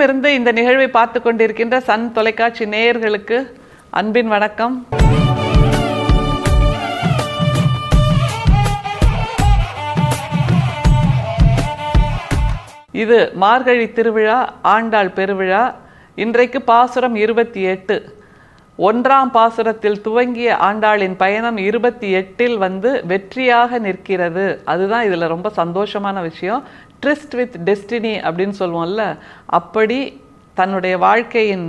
விண்ணிலும் இருந்து இந்த நிகழ்வை பார்த்து கொண்டிருக்கின்ற சன் தொலைக்காட்சி நேயர்களுக்கு அன்பின் வணக்கம் இது மார்கழி திருவிழா ஆண்டாள் பெருவிழா இன்றைக்கு பாசுரம் இருபத்தி எட்டு ஒன்றாம் பாசுரத்தில் துவங்கிய ஆண்டாளின் பயணம் இருபத்தி எட்டில் வந்து வெற்றியாக நிற்கிறது அதுதான் இதில் ரொம்ப சந்தோஷமான விஷயம் ட்ரிஸ்ட் வித் டெஸ்டினி அப்படின்னு சொல்லுவோம்ல அப்படி தன்னுடைய வாழ்க்கையின்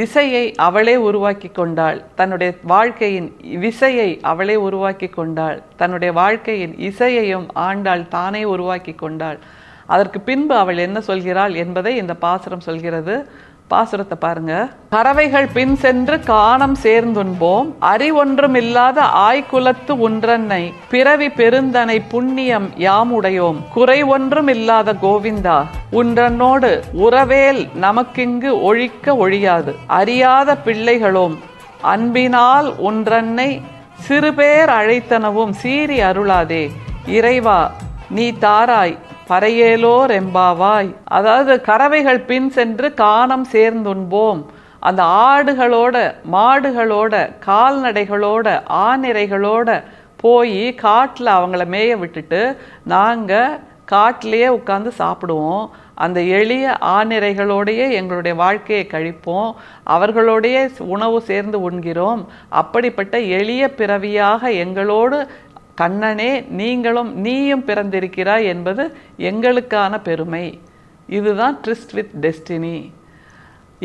திசையை அவளே உருவாக்கி கொண்டாள் தன்னுடைய வாழ்க்கையின் விசையை அவளே உருவாக்கி கொண்டாள் தன்னுடைய வாழ்க்கையின் இசையையும் ஆண்டாள் தானே உருவாக்கி கொண்டாள் அதற்கு பின்பு அவள் என்ன சொல்கிறாள் என்பதை இந்த பாசுரம் சொல்கிறது பாசுரத்தை பாருங்க பறவைகள் பின் சென்று காணம் சேர்ந்துண்போம் ஒன்றும் இல்லாத ஆய்குலத்து ஒன்றன்னை பிறவி பெருந்தனை புண்ணியம் யாம் உடையோம் குறை ஒன்றும் இல்லாத கோவிந்தா உன்றனோடு உறவேல் நமக்கிங்கு ஒழிக்க ஒழியாது அறியாத பிள்ளைகளோம் அன்பினால் ஒன்றன்னை சிறுபேர் அழைத்தனவும் சீறி அருளாதே இறைவா நீ தாராய் பறையேலோர் எம்பாவாய் அதாவது கறவைகள் பின் சென்று காணம் சேர்ந்துண்போம் அந்த ஆடுகளோட மாடுகளோட கால்நடைகளோட ஆநிறைகளோட போய் காட்டில் அவங்கள மேய விட்டுட்டு நாங்கள் காட்டிலேயே உட்காந்து சாப்பிடுவோம் அந்த எளிய ஆநிறைகளோடையே எங்களுடைய வாழ்க்கையை கழிப்போம் அவர்களோடையே உணவு சேர்ந்து உண்கிறோம் அப்படிப்பட்ட எளிய பிறவியாக எங்களோடு கண்ணனே நீங்களும் நீயும் பிறந்திருக்கிறாய் என்பது எங்களுக்கான பெருமை இதுதான் ட்ரிஸ்ட் வித் டெஸ்டினி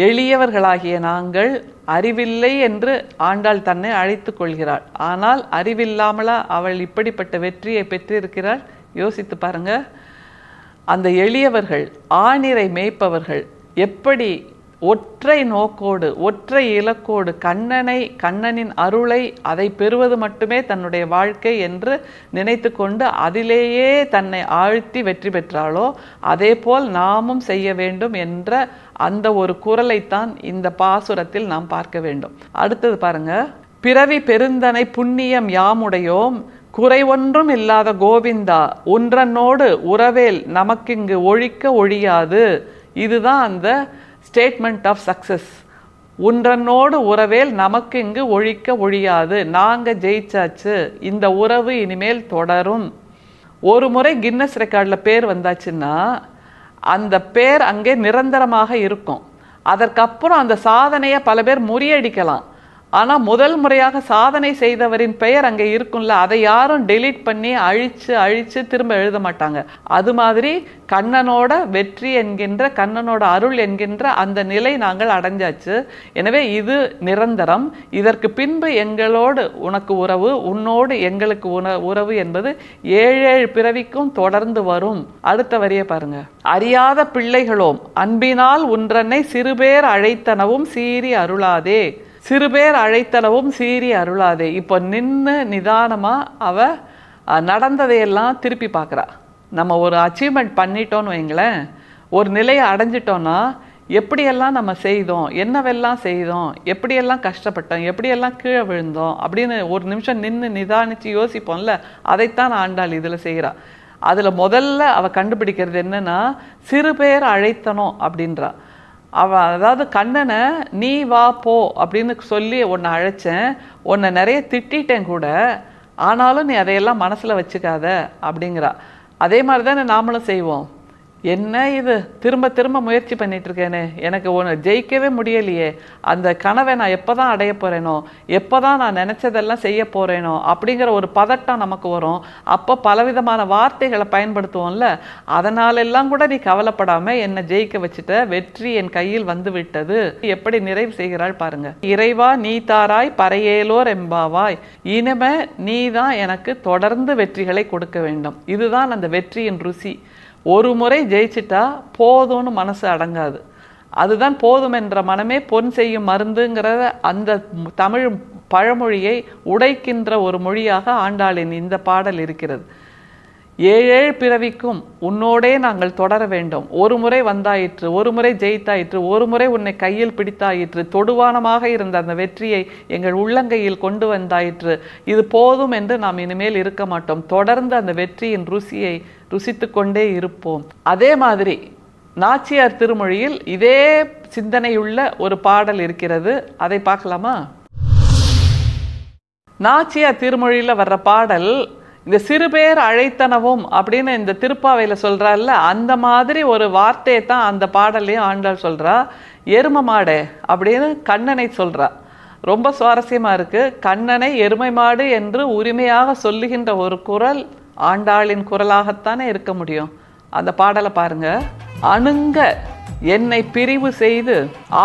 எளியவர்களாகிய நாங்கள் அறிவில்லை என்று ஆண்டாள் தன்னை அழைத்து கொள்கிறாள் ஆனால் அறிவில்லாமலா அவள் இப்படிப்பட்ட வெற்றியை பெற்றிருக்கிறாள் யோசித்து பாருங்க அந்த எளியவர்கள் ஆணிரை மேய்ப்பவர்கள் எப்படி ஒற்றை நோக்கோடு ஒற்றை இலக்கோடு கண்ணனை கண்ணனின் அருளை அதை பெறுவது மட்டுமே தன்னுடைய வாழ்க்கை என்று நினைத்து கொண்டு அதிலேயே தன்னை ஆழ்த்தி வெற்றி பெற்றாளோ அதே போல் நாமும் செய்ய வேண்டும் என்ற அந்த ஒரு குரலைத்தான் இந்த பாசுரத்தில் நாம் பார்க்க வேண்டும் அடுத்தது பாருங்க பிறவி பெருந்தனை புண்ணியம் யாமுடையோம் குறை ஒன்றும் இல்லாத கோவிந்தா ஒன்றனோடு உறவேல் நமக்கு இங்கு ஒழிக்க ஒழியாது இதுதான் அந்த ஸ்டேட்மெண்ட் ஆஃப் சக்ஸஸ் உன்றனோடு உறவேல் நமக்கு இங்கு ஒழிக்க ஒழியாது நாங்கள் ஜெயிச்சாச்சு இந்த உறவு இனிமேல் தொடரும் ஒரு முறை கின்னஸ் ரெக்கார்டில் பேர் வந்தாச்சுன்னா அந்த பேர் அங்கே நிரந்தரமாக இருக்கும் அதற்கப்புறம் அந்த சாதனையை பல பேர் முறியடிக்கலாம் ஆனால் முதல் முறையாக சாதனை செய்தவரின் பெயர் அங்கே இருக்கும்ல அதை யாரும் டெலீட் பண்ணி அழித்து அழித்து திரும்ப எழுத மாட்டாங்க அது மாதிரி கண்ணனோட வெற்றி என்கின்ற கண்ணனோட அருள் என்கின்ற அந்த நிலை நாங்கள் அடைஞ்சாச்சு எனவே இது நிரந்தரம் இதற்கு பின்பு எங்களோடு உனக்கு உறவு உன்னோடு எங்களுக்கு உறவு என்பது ஏழு ஏழு பிறவிக்கும் தொடர்ந்து வரும் அடுத்த வரிய பாருங்க அறியாத பிள்ளைகளோம் அன்பினால் உன்றனை சிறுபேர் அழைத்தனவும் சீறி அருளாதே சிறுபேர் அழைத்தளவும் சீறி அருளாதே இப்போ நின்று நிதானமாக அவள் நடந்ததையெல்லாம் திருப்பி பார்க்குறா நம்ம ஒரு அச்சீவ்மெண்ட் பண்ணிட்டோன்னு வைங்களேன் ஒரு நிலையை அடைஞ்சிட்டோன்னா எப்படியெல்லாம் நம்ம செய்தோம் என்னவெல்லாம் செய்தோம் எப்படியெல்லாம் கஷ்டப்பட்டோம் எப்படியெல்லாம் கீழே விழுந்தோம் அப்படின்னு ஒரு நிமிஷம் நின்று நிதானித்து யோசிப்போம்ல அதைத்தான் ஆண்டாள் இதில் செய்கிறாள் அதில் முதல்ல அவள் கண்டுபிடிக்கிறது என்னென்னா சிறு பேர் அழைத்தனும் அப்படின்றா அவன் அதாவது கண்ணனை நீ வா போ அப்படின்னு சொல்லி உன்னை அழைச்சேன் உன்னை நிறைய திட்டேன் கூட ஆனாலும் நீ அதையெல்லாம் மனசில் வச்சுக்காத அப்படிங்கிறா அதே மாதிரி தானே நாமளும் செய்வோம் என்ன இது திரும்ப திரும்ப முயற்சி பண்ணிட்டு இருக்கேனே எனக்கு ஒன்று ஜெயிக்கவே முடியலையே அந்த கனவை நான் எப்போ தான் அடைய போகிறேனோ எப்போ தான் நான் நினச்சதெல்லாம் செய்ய போகிறேனோ அப்படிங்கிற ஒரு பதட்டம் நமக்கு வரும் அப்போ பலவிதமான வார்த்தைகளை பயன்படுத்துவோம்ல அதனாலெல்லாம் கூட நீ கவலைப்படாமல் என்னை ஜெயிக்க வச்சுட்ட வெற்றி என் கையில் வந்து விட்டது எப்படி நிறைவு செய்கிறாள் பாருங்க இறைவா நீ தாராய் பறையேலோர் எம்பாவாய் இனிமே நீ தான் எனக்கு தொடர்ந்து வெற்றிகளை கொடுக்க வேண்டும் இதுதான் அந்த வெற்றியின் ருசி ஒரு முறை ஜெயிச்சிட்டா போதும்னு மனசு அடங்காது அதுதான் போதும் என்ற மனமே பொன் செய்யும் மருந்துங்கிற அந்த தமிழ் பழமொழியை உடைக்கின்ற ஒரு மொழியாக ஆண்டாளின் இந்த பாடல் இருக்கிறது ஏழேழு பிறவிக்கும் உன்னோடே நாங்கள் தொடர வேண்டும் ஒரு முறை வந்தாயிற்று ஒரு முறை ஜெயித்தாயிற்று ஒரு முறை உன்னை கையில் பிடித்தாயிற்று தொடுவானமாக இருந்த அந்த வெற்றியை எங்கள் உள்ளங்கையில் கொண்டு வந்தாயிற்று இது போதும் என்று நாம் இனிமேல் இருக்க மாட்டோம் தொடர்ந்து அந்த வெற்றியின் ருசியை ருசித்து கொண்டே இருப்போம் அதே மாதிரி நாச்சியார் திருமொழியில் இதே சிந்தனையுள்ள ஒரு பாடல் இருக்கிறது அதை பார்க்கலாமா நாச்சியார் திருமொழியில் வர்ற பாடல் இந்த சிறுபேர் அழைத்தனவும் அப்படின்னு இந்த திருப்பாவையில் சொல்கிறாள்ல அந்த மாதிரி ஒரு வார்த்தையை தான் அந்த பாடல்லையும் ஆண்டாள் சொல்கிறா எரும மாடு அப்படின்னு கண்ணனை சொல்கிறா ரொம்ப சுவாரஸ்யமாக இருக்குது கண்ணனை எருமை மாடு என்று உரிமையாக சொல்லுகின்ற ஒரு குரல் ஆண்டாளின் குரலாகத்தானே இருக்க முடியும் அந்த பாடலை பாருங்கள் அணுங்க என்னை பிரிவு செய்து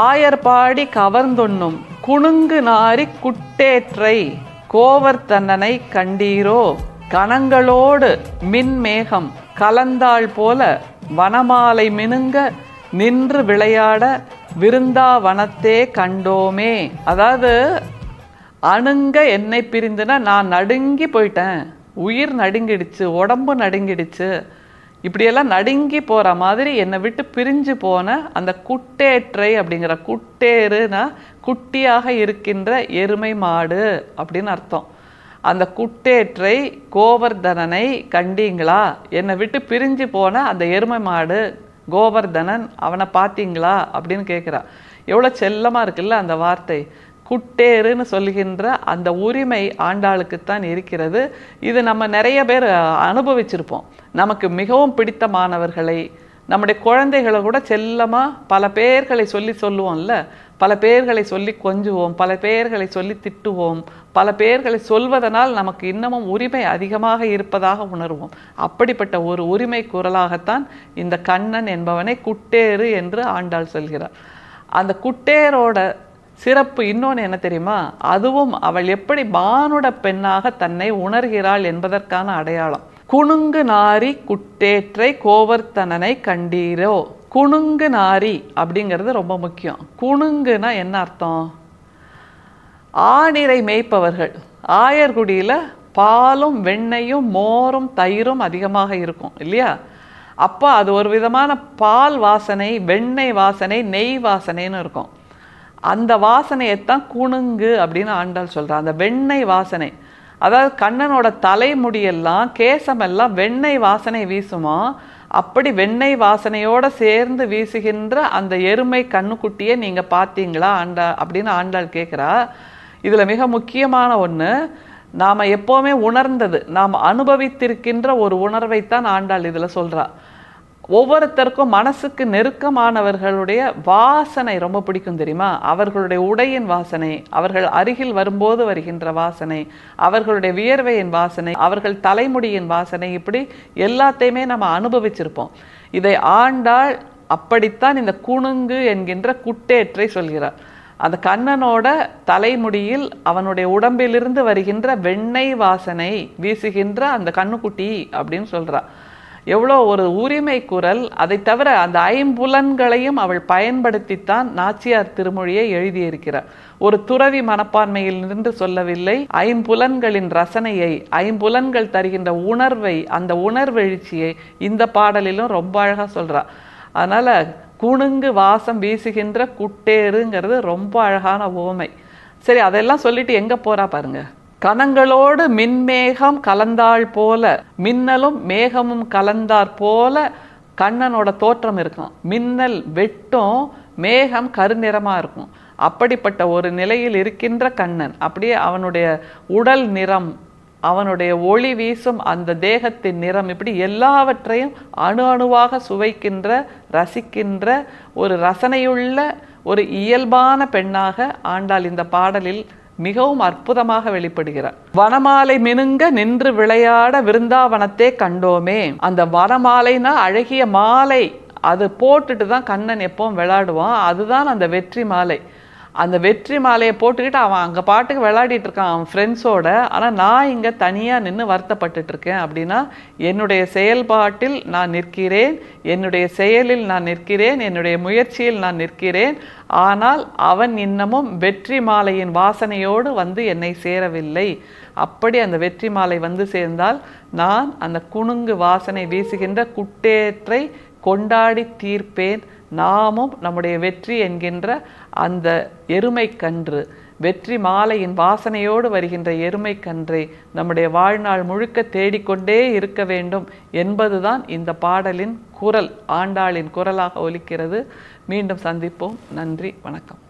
ஆயர் பாடி கவர்ந்தொண்ணும் குணுங்கு நாரி குட்டேற்றை கோவர்த்தன்னனை கண்டீரோ கணங்களோடு மின்மேகம் கலந்தாள் போல வனமாலை மினுங்க நின்று விளையாட விருந்தாவனத்தே கண்டோமே அதாவது அணுங்க என்னை பிரிந்துனா நான் நடுங்கி போயிட்டேன் உயிர் நடுங்கிடுச்சு உடம்பு நடுங்கிடுச்சு இப்படியெல்லாம் நடுங்கி போகிற மாதிரி என்னை விட்டு பிரிஞ்சு போன அந்த குட்டேற்றை அப்படிங்கிற குட்டேறுனா குட்டியாக இருக்கின்ற எருமை மாடு அப்படின்னு அர்த்தம் அந்த குட்டேற்றை கோவர்தனனை கண்டீங்களா என்னை விட்டு பிரிஞ்சு போன அந்த எருமை மாடு கோவர்தனன் அவனை பார்த்தீங்களா அப்படின்னு கேட்குறா எவ்வளோ செல்லமாக இருக்குல்ல அந்த வார்த்தை குட்டேருன்னு சொல்லுகின்ற அந்த உரிமை ஆண்டாளுக்குத்தான் இருக்கிறது இது நம்ம நிறைய பேர் அனுபவிச்சிருப்போம் நமக்கு மிகவும் பிடித்தமானவர்களை நம்முடைய குழந்தைகளை கூட செல்லமாக பல பேர்களை சொல்லி சொல்லுவோம்ல பல பேர்களை சொல்லி கொஞ்சுவோம் பல பேர்களை சொல்லி திட்டுவோம் பல பெயர்களை சொல்வதனால் நமக்கு இன்னமும் உரிமை அதிகமாக இருப்பதாக உணர்வோம் அப்படிப்பட்ட ஒரு உரிமை குரலாகத்தான் இந்த கண்ணன் என்பவனை குட்டேறு என்று ஆண்டாள் சொல்கிறார் அந்த குட்டேரோட சிறப்பு இன்னொன்று என்ன தெரியுமா அதுவும் அவள் எப்படி பானுட பெண்ணாக தன்னை உணர்கிறாள் என்பதற்கான அடையாளம் குணுங்கு நாரி குட்டேற்றை கோவர்த்தனனை கண்டீரோ குணுங்கு நாரி அப்படிங்கிறது ரொம்ப முக்கியம் குணுங்குனா என்ன அர்த்தம் ஆணிரை மேய்ப்பவர்கள் ஆயர்குடியில் பாலும் வெண்ணையும் மோரும் தயிரும் அதிகமாக இருக்கும் இல்லையா அப்போ அது ஒரு விதமான பால் வாசனை வெண்ணெய் வாசனை நெய் வாசனைன்னு இருக்கும் அந்த வாசனையைத்தான் குணுங்கு அப்படின்னு ஆண்டாள் சொல்கிறான் அந்த வெண்ணெய் வாசனை அதாவது கண்ணனோட தலைமுடியெல்லாம் கேசமெல்லாம் வெண்ணெய் வாசனை வீசுமா அப்படி வெண்ணெய் வாசனையோடு சேர்ந்து வீசுகின்ற அந்த எருமை கண்ணுக்குட்டியை நீங்கள் பார்த்தீங்களா ஆண்டா அப்படின்னு ஆண்டாள் கேட்குறா இதில் மிக முக்கியமான ஒன்று நாம் எப்போவுமே உணர்ந்தது நாம் அனுபவித்திருக்கின்ற ஒரு உணர்வைத்தான் ஆண்டாள் இதில் சொல்கிறா ஒவ்வொருத்தருக்கும் மனசுக்கு நெருக்கமானவர்களுடைய வாசனை ரொம்ப பிடிக்கும் தெரியுமா அவர்களுடைய உடையின் வாசனை அவர்கள் அருகில் வரும்போது வருகின்ற வாசனை அவர்களுடைய வியர்வையின் வாசனை அவர்கள் தலைமுடியின் வாசனை இப்படி எல்லாத்தையுமே நம்ம அனுபவிச்சிருப்போம் இதை ஆண்டாள் அப்படித்தான் இந்த குணுங்கு என்கின்ற குட்டேற்றை சொல்கிறார் அந்த கண்ணனோட தலைமுடியில் அவனுடைய உடம்பிலிருந்து வருகின்ற வெண்ணெய் வாசனை வீசுகின்ற அந்த கண்ணுக்குட்டி அப்படின்னு சொல்கிறா எவ்வளோ ஒரு உரிமை குரல் அதை தவிர அந்த ஐம்புலன்களையும் அவள் பயன்படுத்தித்தான் நாச்சியார் திருமொழியை எழுதியிருக்கிறார் ஒரு துறவி மனப்பான்மையில் நின்று சொல்லவில்லை ஐம்புலன்களின் ரசனையை ஐம்புலன்கள் தருகின்ற உணர்வை அந்த உணர்வெழுச்சியை இந்த பாடலிலும் ரொம்ப அழகாக சொல்கிறா அதனால் குணுங்கு வாசம் வீசுகின்ற குட்டேருங்கிறது ரொம்ப அழகான ஓமை சரி அதெல்லாம் சொல்லிட்டு எங்கே போகிறா பாருங்க கணங்களோடு மின்மேகம் கலந்தாள் போல மின்னலும் மேகமும் கலந்தாற் போல கண்ணனோட தோற்றம் இருக்கும் மின்னல் வெட்டும் மேகம் கருநிறமாக இருக்கும் அப்படிப்பட்ட ஒரு நிலையில் இருக்கின்ற கண்ணன் அப்படியே அவனுடைய உடல் நிறம் அவனுடைய ஒளி வீசும் அந்த தேகத்தின் நிறம் இப்படி எல்லாவற்றையும் அணு அணுவாக சுவைக்கின்ற ரசிக்கின்ற ஒரு ரசனையுள்ள ஒரு இயல்பான பெண்ணாக ஆண்டாள் இந்த பாடலில் மிகவும் அற்புதமாக வெளிப்படுகிறார் வனமாலை மினுங்க நின்று விளையாட விருந்தாவனத்தை கண்டோமே அந்த வனமாலைனா அழகிய மாலை அது போட்டுட்டு தான் கண்ணன் எப்பவும் விளையாடுவான் அதுதான் அந்த வெற்றி மாலை அந்த வெற்றி மாலையை போட்டுக்கிட்டு அவன் அங்கே பாட்டுக்கு விளையாடிட்டு இருக்கான் அவன் ஃப்ரெண்ட்ஸோட ஆனால் நான் இங்கே தனியாக நின்று வருத்தப்பட்டுட்டு இருக்கேன் அப்படின்னா என்னுடைய செயல்பாட்டில் நான் நிற்கிறேன் என்னுடைய செயலில் நான் நிற்கிறேன் என்னுடைய முயற்சியில் நான் நிற்கிறேன் ஆனால் அவன் இன்னமும் வெற்றி மாலையின் வாசனையோடு வந்து என்னை சேரவில்லை அப்படி அந்த வெற்றி மாலை வந்து சேர்ந்தால் நான் அந்த குணுங்கு வாசனை வீசுகின்ற குட்டேற்றை கொண்டாடி தீர்ப்பேன் நாமும் நம்முடைய வெற்றி என்கின்ற அந்த எருமை கன்று வெற்றி மாலையின் வாசனையோடு வருகின்ற எருமை கன்றை நம்முடைய வாழ்நாள் முழுக்க தேடிக்கொண்டே இருக்க வேண்டும் என்பதுதான் இந்த பாடலின் குரல் ஆண்டாளின் குரலாக ஒலிக்கிறது மீண்டும் சந்திப்போம் நன்றி வணக்கம்